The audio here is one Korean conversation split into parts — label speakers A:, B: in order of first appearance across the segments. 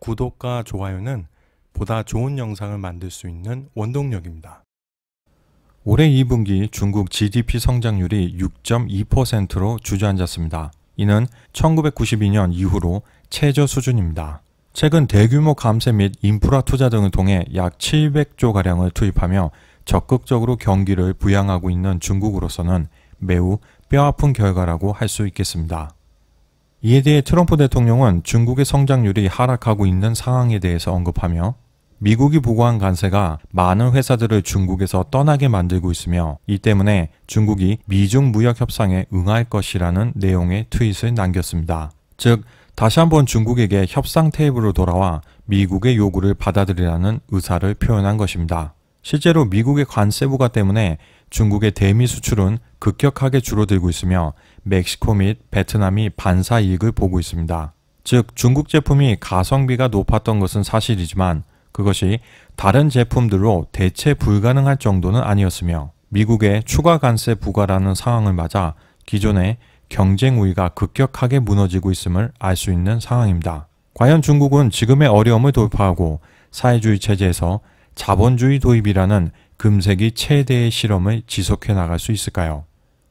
A: 구독과 좋아요는 보다 좋은 영상을 만들 수 있는 원동력입니다. 올해 2분기 중국 GDP 성장률이 6.2%로 주저앉았습니다. 이는 1992년 이후로 최저 수준입니다. 최근 대규모 감세 및 인프라 투자 등을 통해 약 700조가량을 투입하며 적극적으로 경기를 부양하고 있는 중국으로서는 매우 뼈아픈 결과라고 할 수 있겠습니다. 이에 대해 트럼프 대통령은 중국의 성장률이 하락하고 있는 상황에 대해서 언급하며 미국이 보고한 관세가 많은 회사들을 중국에서 떠나게 만들고 있으며 이 때문에 중국이 미중 무역 협상에 응할 것이라는 내용의 트윗을 남겼습니다. 즉 다시 한번 중국에게 협상 테이블로 돌아와 미국의 요구를 받아들이라는 의사를 표현한 것입니다. 실제로 미국의 관세 부과 때문에 중국의 대미 수출은 급격하게 줄어들고 있으며 멕시코 및 베트남이 반사 이익을 보고 있습니다. 즉 중국 제품이 가성비가 높았던 것은 사실이지만 그것이 다른 제품들로 대체 불가능할 정도는 아니었으며 미국의 추가 관세 부과라는 상황을 맞아 기존의 경쟁 우위가 급격하게 무너지고 있음을 알 수 있는 상황입니다. 과연 중국은 지금의 어려움을 돌파하고 사회주의 체제에서 자본주의 도입이라는 금세기 최대의 실험을 지속해 나갈 수 있을까요?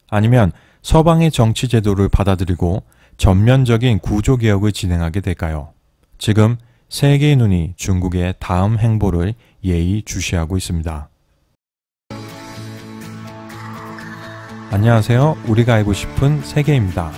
A: 아니면 서방의 정치 제도를 받아들이고 전면적인 구조 개혁을 진행하게 될까요? 지금 세계의 눈이 중국의 다음 행보를 예의 주시하고 있습니다. 안녕하세요. 우리가 알고 싶은 세계입니다.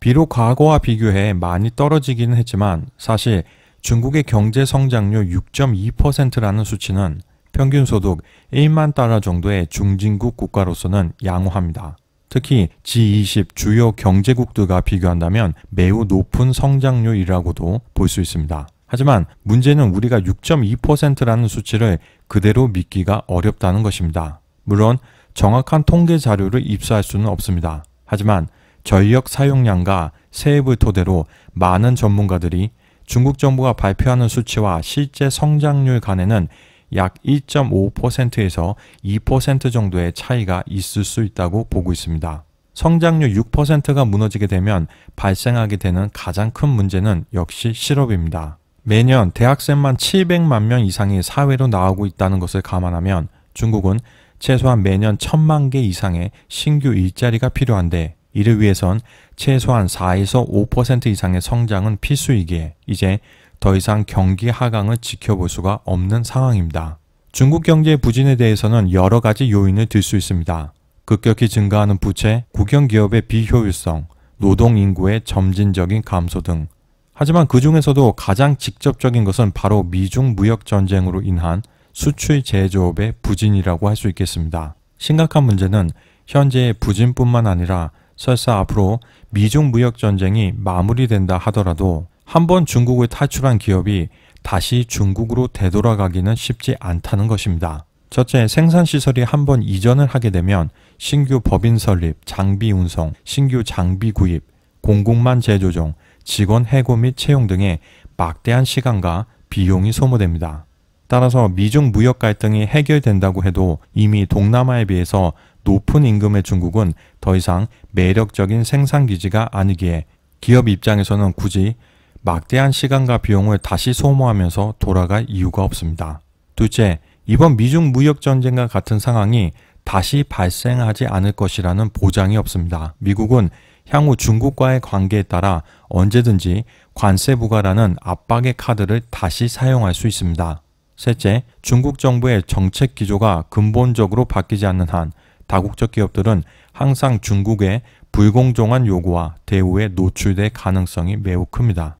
A: 비록 과거와 비교해 많이 떨어지기는 했지만 사실 중국의 경제 성장률 6.2%라는 수치는 평균 소득 1만 달러 정도의 중진국 국가로서는 양호합니다. 특히 G20 주요 경제국들과 비교한다면 매우 높은 성장률이라고도 볼 수 있습니다. 하지만 문제는 우리가 6.2%라는 수치를 그대로 믿기가 어렵다는 것입니다. 물론 정확한 통계 자료를 입수할 수는 없습니다. 하지만 전력 사용량과 세입을 토대로 많은 전문가들이 중국 정부가 발표하는 수치와 실제 성장률 간에는 약 1.5%에서 2% 정도의 차이가 있을 수 있다고 보고 있습니다. 성장률 6%가 무너지게 되면 발생하게 되는 가장 큰 문제는 역시 실업입니다. 매년 대학생만 700만 명 이상이 사회로 나오고 있다는 것을 감안하면 중국은 최소한 매년 1000만 개 이상의 신규 일자리가 필요한데 이를 위해선 최소한 4에서 5% 이상의 성장은 필수이기에 이제 더 이상 경기 하강을 지켜볼 수가 없는 상황입니다. 중국 경제의 부진에 대해서는 여러 가지 요인을 들 수 있습니다. 급격히 증가하는 부채, 국영기업의 비효율성, 노동인구의 점진적인 감소 등 하지만 그 중에서도 가장 직접적인 것은 바로 미중 무역전쟁으로 인한 수출 제조업의 부진이라고 할 수 있겠습니다. 심각한 문제는 현재의 부진뿐만 아니라 설사 앞으로 미중 무역 전쟁이 마무리된다 하더라도 한번 중국을 탈출한 기업이 다시 중국으로 되돌아가기는 쉽지 않다는 것입니다. 첫째, 생산시설이 한번 이전을 하게 되면 신규 법인 설립, 장비 운송, 신규 장비 구입, 공공만 재조정, 직원 해고 및 채용 등의 막대한 시간과 비용이 소모됩니다. 따라서 미중 무역 갈등이 해결된다고 해도 이미 동남아에 비해서 높은 임금의 중국은 더 이상 매력적인 생산기지가 아니기에 기업 입장에서는 굳이 막대한 시간과 비용을 다시 소모하면서 돌아갈 이유가 없습니다. 둘째, 이번 미중 무역전쟁과 같은 상황이 다시 발생하지 않을 것이라는 보장이 없습니다. 미국은 향후 중국과의 관계에 따라 언제든지 관세 부과라는 압박의 카드를 다시 사용할 수 있습니다. 셋째, 중국 정부의 정책 기조가 근본적으로 바뀌지 않는 한 다국적 기업들은 항상 중국의 불공정한 요구와 대우에 노출될 가능성이 매우 큽니다.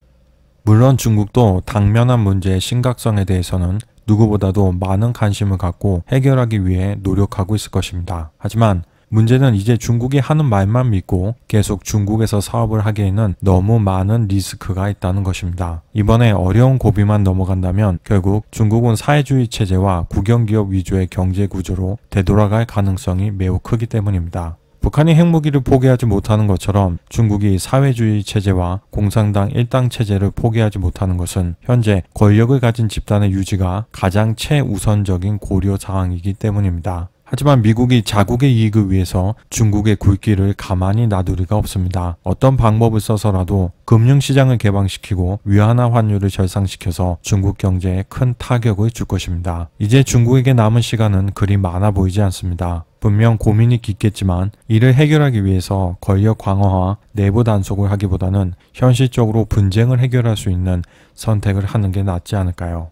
A: 물론 중국도 당면한 문제의 심각성에 대해서는 누구보다도 많은 관심을 갖고 해결하기 위해 노력하고 있을 것입니다. 하지만 문제는 이제 중국이 하는 말만 믿고 계속 중국에서 사업을 하기에는 너무 많은 리스크가 있다는 것입니다. 이번에 어려운 고비만 넘어간다면 결국 중국은 사회주의 체제와 국영기업 위주의 경제 구조로 되돌아갈 가능성이 매우 크기 때문입니다. 북한이 핵무기를 포기하지 못하는 것처럼 중국이 사회주의 체제와 공산당 일당 체제를 포기하지 못하는 것은 현재 권력을 가진 집단의 유지가 가장 최우선적인 고려 사항이기 때문입니다. 하지만 미국이 자국의 이익을 위해서 중국의 굴기를 가만히 놔두 리가 없습니다. 어떤 방법을 써서라도 금융시장을 개방시키고 위안화 환율을 절상시켜서 중국 경제에 큰 타격을 줄 것입니다. 이제 중국에게 남은 시간은 그리 많아 보이지 않습니다. 분명 고민이 깊겠지만 이를 해결하기 위해서 권력 강화와 내부 단속을 하기보다는 현실적으로 분쟁을 해결할 수 있는 선택을 하는 게 낫지 않을까요?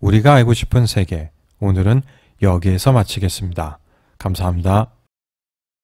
A: 우리가 알고 싶은 세계 오늘은 여기에서 마치겠습니다. 감사합니다.